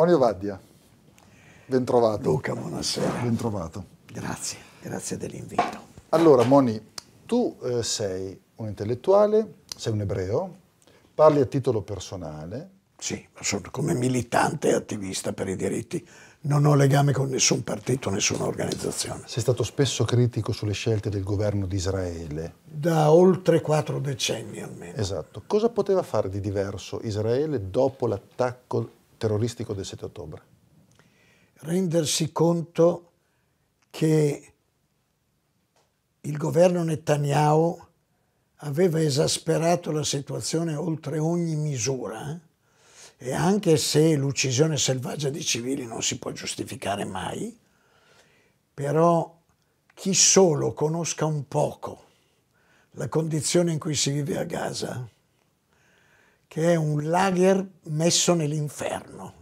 Monio Vagdia, bentrovato. Luca, buonasera. Bentrovato. Grazie, grazie dell'invito. Allora, Moni, tu eh, sei un intellettuale, sei un ebreo, parli a titolo personale. Sì, sono come militante e attivista per i diritti. Non ho legame con nessun partito, nessuna organizzazione. Sei stato spesso critico sulle scelte del governo di Israele. Da oltre quattro decenni almeno. Esatto. Cosa poteva fare di diverso Israele dopo l'attacco terroristico del 7 ottobre? Rendersi conto che il governo Netanyahu aveva esasperato la situazione oltre ogni misura eh, e anche se l'uccisione selvaggia di civili non si può giustificare mai, però chi solo conosca un poco la condizione in cui si vive a Gaza che è un lager messo nell'inferno.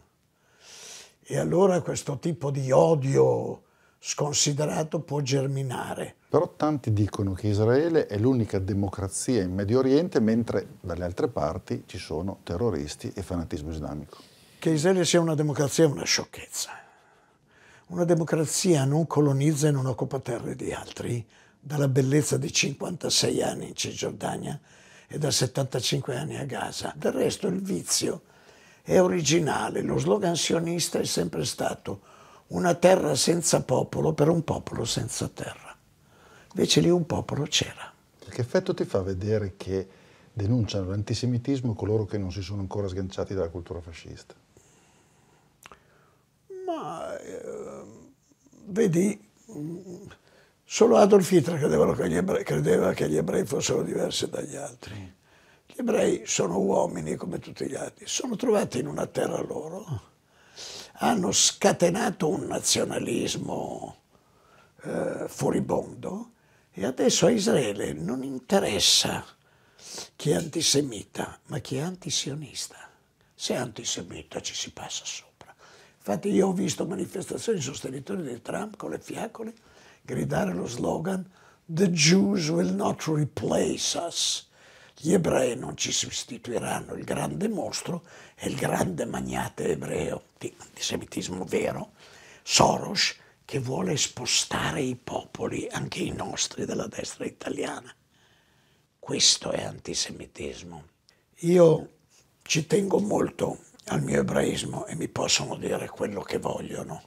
E allora questo tipo di odio sconsiderato può germinare. Però tanti dicono che Israele è l'unica democrazia in Medio Oriente, mentre dalle altre parti ci sono terroristi e fanatismo islamico. Che Israele sia una democrazia è una sciocchezza. Una democrazia non colonizza e non occupa terre di altri. Dalla bellezza di 56 anni in Cisgiordania e da 75 anni a Gaza. Del resto il vizio è originale, lo slogan sionista è sempre stato una terra senza popolo per un popolo senza terra. Invece lì un popolo c'era. Che effetto ti fa vedere che denunciano l'antisemitismo coloro che non si sono ancora sganciati dalla cultura fascista? Ma eh, vedi, Solo Adolf Hitler che ebrei, credeva che gli ebrei fossero diversi dagli altri. Gli ebrei sono uomini come tutti gli altri, sono trovati in una terra loro, hanno scatenato un nazionalismo eh, furibondo e adesso a Israele non interessa chi è antisemita, ma chi è antisionista. Se è antisemita ci si passa sopra. Infatti io ho visto manifestazioni di sostenitori di Trump con le fiacole gridare lo slogan The Jews will not replace us. Gli ebrei non ci sostituiranno, il grande mostro è il grande magnate ebreo, di antisemitismo vero, Soros, che vuole spostare i popoli, anche i nostri, della destra italiana. Questo è antisemitismo. Io ci tengo molto al mio ebraismo e mi possono dire quello che vogliono.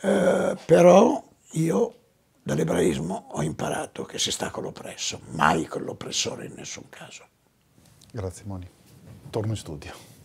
Eh, però io dall'ebraismo ho imparato che si sta con l'oppresso, mai con l'oppressore in nessun caso. Grazie Moni. Torno in studio.